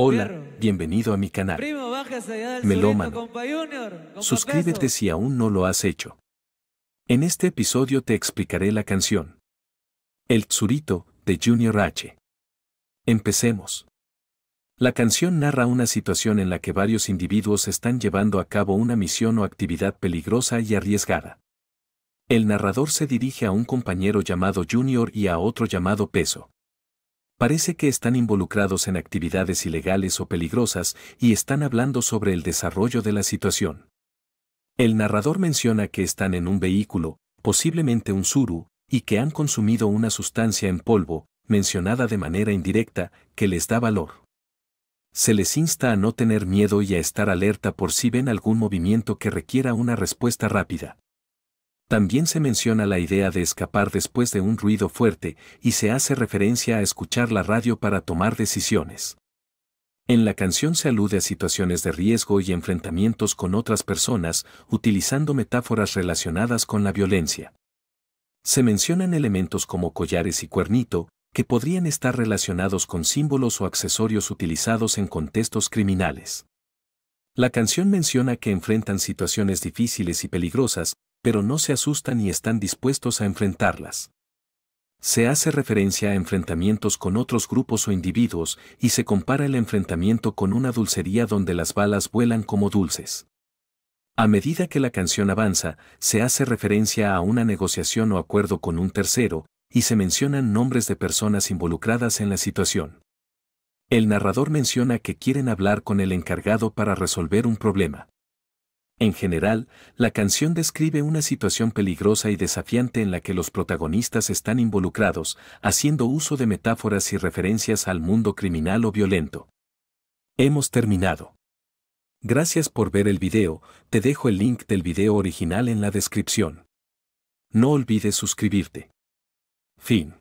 Hola, bienvenido a mi canal. Melómano. Suscríbete si aún no lo has hecho. En este episodio te explicaré la canción. El Tsurito, de Junior H. Empecemos. La canción narra una situación en la que varios individuos están llevando a cabo una misión o actividad peligrosa y arriesgada. El narrador se dirige a un compañero llamado Junior y a otro llamado Peso parece que están involucrados en actividades ilegales o peligrosas y están hablando sobre el desarrollo de la situación. El narrador menciona que están en un vehículo, posiblemente un suru, y que han consumido una sustancia en polvo, mencionada de manera indirecta, que les da valor. Se les insta a no tener miedo y a estar alerta por si ven algún movimiento que requiera una respuesta rápida. También se menciona la idea de escapar después de un ruido fuerte y se hace referencia a escuchar la radio para tomar decisiones. En la canción se alude a situaciones de riesgo y enfrentamientos con otras personas, utilizando metáforas relacionadas con la violencia. Se mencionan elementos como collares y cuernito, que podrían estar relacionados con símbolos o accesorios utilizados en contextos criminales. La canción menciona que enfrentan situaciones difíciles y peligrosas, pero no se asustan y están dispuestos a enfrentarlas. Se hace referencia a enfrentamientos con otros grupos o individuos y se compara el enfrentamiento con una dulcería donde las balas vuelan como dulces. A medida que la canción avanza, se hace referencia a una negociación o acuerdo con un tercero, y se mencionan nombres de personas involucradas en la situación. El narrador menciona que quieren hablar con el encargado para resolver un problema. En general, la canción describe una situación peligrosa y desafiante en la que los protagonistas están involucrados, haciendo uso de metáforas y referencias al mundo criminal o violento. Hemos terminado. Gracias por ver el video, te dejo el link del video original en la descripción. No olvides suscribirte. Fin.